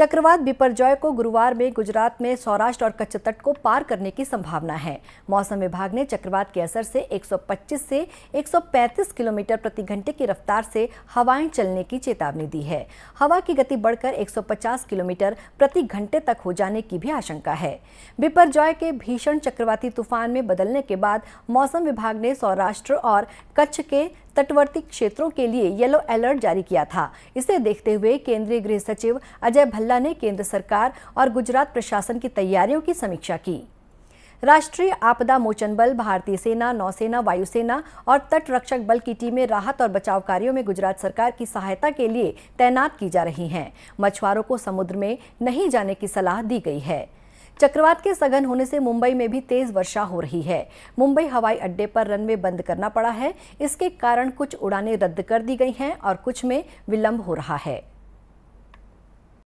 चक्रवात बिपरजॉय को गुरुवार में गुजरात में सौराष्ट्र और कच्छ तट को पार करने की संभावना है मौसम विभाग ने चक्रवात के असर से 125 से 135 किलोमीटर प्रति घंटे की रफ्तार से हवाएं चलने की चेतावनी दी है हवा की गति बढ़कर 150 किलोमीटर प्रति घंटे तक हो जाने की भी आशंका है बिपरजॉय के भीषण चक्रवाती तूफान में बदलने के बाद मौसम विभाग ने सौराष्ट्र और कच्छ के तटवर्ती क्षेत्रों के लिए येलो अलर्ट जारी किया था इसे देखते हुए केंद्रीय गृह सचिव अजय भल्ला ने केंद्र सरकार और गुजरात प्रशासन की तैयारियों की समीक्षा की राष्ट्रीय आपदा मोचन बल भारतीय सेना नौसेना वायुसेना और तटरक्षक बल की टीमें राहत और बचाव कार्यों में गुजरात सरकार की सहायता के लिए तैनात की जा रही हैं मछुआरों को समुद्र में नहीं जाने की सलाह दी गई है चक्रवात के सघन होने से मुंबई में भी तेज वर्षा हो रही है मुंबई हवाई अड्डे पर रनवे बंद करना पड़ा है इसके कारण कुछ उड़ानें रद्द कर दी गई हैं और कुछ में विलंब हो रहा है